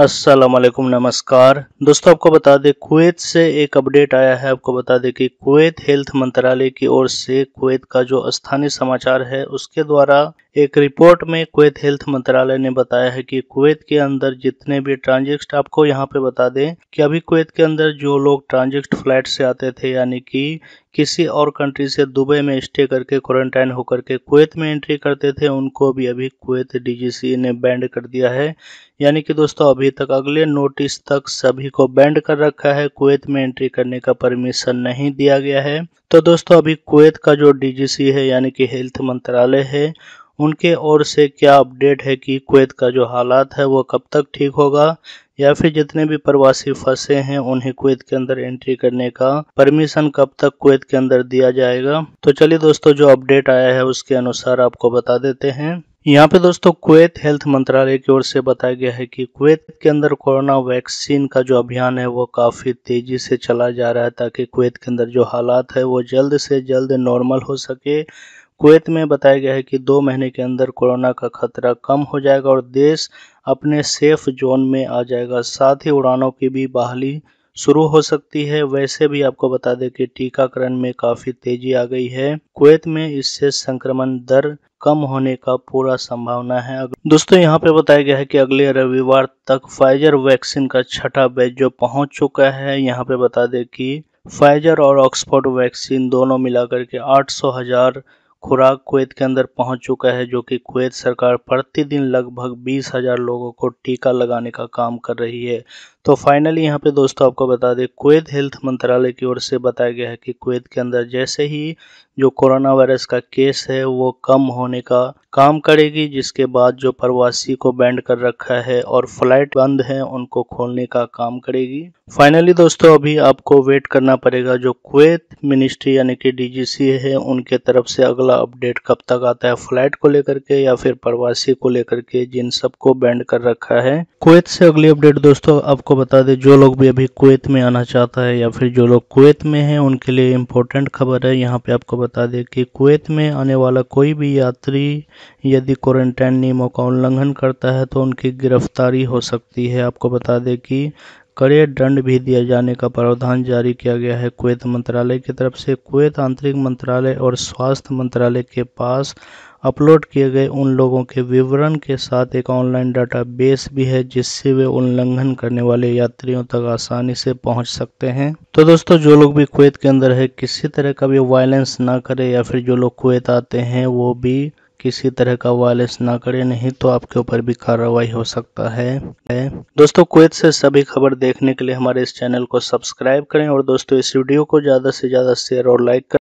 असलम नमस्कार दोस्तों आपको बता दें कुवैत से एक अपडेट आया है आपको बता दें कि कुवैत हेल्थ मंत्रालय की ओर से कुवैत का जो स्थानीय समाचार है उसके द्वारा एक रिपोर्ट में कुवैत हेल्थ मंत्रालय ने बताया है कि कुवैत के अंदर जितने भी ट्रांजेक्ट आपको यहाँ पे बता दें कि अभी कुवैत के अंदर जो लोग ट्रांजेक्ट फ्लाइट से आते थे यानी कि किसी और कंट्री से दुबई में स्टे करके क्वारंटाइन होकर के कुवैत में एंट्री करते थे उनको भी अभी कुवैत डीजीसीए ने बैंड कर दिया है यानी कि दोस्तों अभी तक अगले नोटिस तक सभी को बैंड कर रखा है कुवैत में एंट्री करने का परमिशन नहीं दिया गया है तो दोस्तों अभी कुवैत का जो डीजीसी है यानी कि हेल्थ मंत्रालय है उनके ओर से क्या अपडेट है कि कुवैत का जो हालात है वो कब तक ठीक होगा या फिर जितने भी प्रवासी फंसे हैं उन्हें कुवैत के अंदर एंट्री करने का परमिशन कब तक कुवैत के अंदर दिया जाएगा तो चलिए दोस्तों जो अपडेट आया है उसके अनुसार आपको बता देते हैं यहाँ पे दोस्तों कुवैत हेल्थ मंत्रालय की ओर से बताया गया है कि कुवैत के अंदर कोरोना वैक्सीन का जो अभियान है वो काफ़ी तेज़ी से चला जा रहा है ताकि कुवैत के अंदर जो हालात है वो जल्द से जल्द नॉर्मल हो सके कुवैत में बताया गया है कि दो महीने के अंदर कोरोना का खतरा कम हो जाएगा और देश अपने सेफ जोन में आ जाएगा साथ ही उड़ानों की भी बहाली शुरू हो सकती है वैसे भी आपको बता दें कि टीकाकरण में काफी तेजी आ गई है कुवैत में इससे संक्रमण दर कम होने का पूरा संभावना है दोस्तों यहाँ पे बताया गया है कि अगले रविवार तक फाइजर वैक्सीन का छठा बैच जो पहुंच चुका है यहाँ पे बता दें कि फाइजर और ऑक्सफोर्ड वैक्सीन दोनों मिलाकर के आठ हजार खुराक कुवैत के अंदर पहुंच चुका है जो कि कुवैत सरकार प्रतिदिन लगभग बीस हजार लोगों को टीका लगाने का काम कर रही है तो फाइनली यहाँ पे दोस्तों आपको बता दें कुवैत हेल्थ मंत्रालय की ओर से बताया गया है कि कुवैत के अंदर जैसे ही जो कोरोना वायरस का केस है वो कम होने का काम करेगी जिसके बाद जो प्रवासी को बैंड कर रखा है और फ्लाइट बंद है उनको खोलने का काम करेगी फाइनली दोस्तों अभी आपको वेट करना पड़ेगा जो कुवैत मिनिस्ट्री यानी कि डीजीसी है उनके तरफ से अगला अपडेट कब तक आता है फ्लाइट को लेकर के या फिर प्रवासी को लेकर के जिन सबको बैंड कर रखा है कुवैत से अगली अपडेट दोस्तों आपको आपको बता दें जो लोग भी अभी कुवैत में आना चाहता है या फिर जो लोग कुवैत में हैं उनके लिए इम्पोर्टेंट खबर है यहाँ पे आपको बता दें कि कुवैत में आने वाला कोई भी यात्री यदि क्वारंटाइन नियमों का उल्लंघन करता है तो उनकी गिरफ्तारी हो सकती है आपको बता दें कि कड़े दंड भी दिए जाने का प्रावधान जारी किया गया है कुवैत मंत्रालय की तरफ से कुवैत आंतरिक मंत्रालय और स्वास्थ्य मंत्रालय के पास अपलोड किए गए उन लोगों के विवरण के साथ एक ऑनलाइन डाटाबेस भी है जिससे वे उल्लंघन करने वाले यात्रियों तक आसानी से पहुंच सकते हैं तो दोस्तों जो लोग भी कुवैत के अंदर है किसी तरह का भी वायलेंस ना करें या फिर जो लोग कुवैत आते हैं वो भी किसी तरह का वायलेंस ना करें नहीं तो आपके ऊपर भी कार्रवाई हो सकता है दोस्तों कुवैत से सभी खबर देखने के लिए हमारे इस चैनल को सब्सक्राइब करें और दोस्तों इस वीडियो को ज़्यादा से ज़्यादा शेयर और लाइक करें